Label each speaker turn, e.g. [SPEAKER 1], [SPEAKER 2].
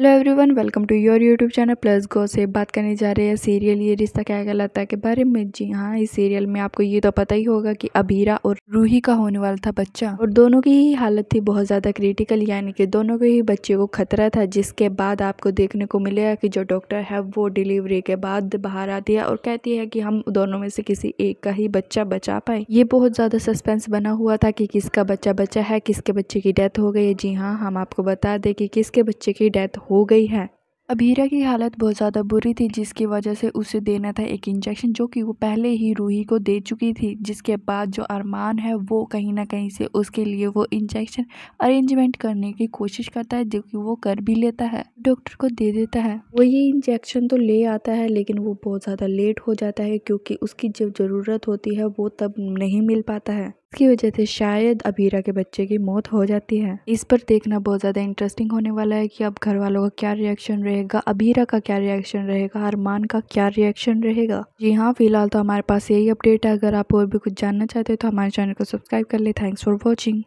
[SPEAKER 1] hello everyone welcome to your YouTube channel plus go से बात करने जा रहे हैं सीरियल ये रिश्ता क्या कहलाता है के बारे में जी हाँ इस सीरियल में आपको ये तो पता ही होगा कि अबीरा और रूही का होने वाला था बच्चा और दोनों की ही हालत थी बहुत ज़्यादा क्रिटिकल यानी कि दोनों के ही बच्चे को खतरा था जिसके बाद आपको देखने को मिलेगा की जो डॉक्टर है वो डिलीवरी के बाद बाहर आती है और कहती है की हम दोनों में से किसी एक का ही बच्चा बचा पाए ये बहुत ज़्यादा सस्पेंस बना हुआ था की किसका बच्चा बचा है किसके बच्चे की डेथ हो गई जी हाँ हम आपको बता दे की किसके बच्चे की डेथ हो गई है अबीरा की हालत बहुत ज़्यादा बुरी थी जिसकी वजह से उसे देना था एक इंजेक्शन जो कि वो पहले ही रूही को दे चुकी थी जिसके बाद जो अरमान है वो कहीं ना कहीं से उसके लिए वो इंजेक्शन अरेंजमेंट करने की कोशिश करता है जो कि वो कर भी लेता है डॉक्टर को दे देता है वो ये इंजेक्शन तो ले आता है लेकिन वो बहुत ज़्यादा लेट हो जाता है क्योंकि उसकी जो ज़रूरत होती है वो तब नहीं मिल पाता है इसकी वजह से शायद अबीरा के बच्चे की मौत हो जाती है इस पर देखना बहुत ज़्यादा इंटरेस्टिंग होने वाला है कि अब घर वालों का क्या रिएक्शन रहेगा अबीरा का क्या रिएक्शन रहेगा अरमान का क्या रिएक्शन रहेगा जी हाँ फिलहाल तो हमारे पास यही अपडेट है अगर आप और भी कुछ जानना चाहते हो तो हमारे चैनल को सब्सक्राइब कर ले थैंक्स फॉर वॉचिंग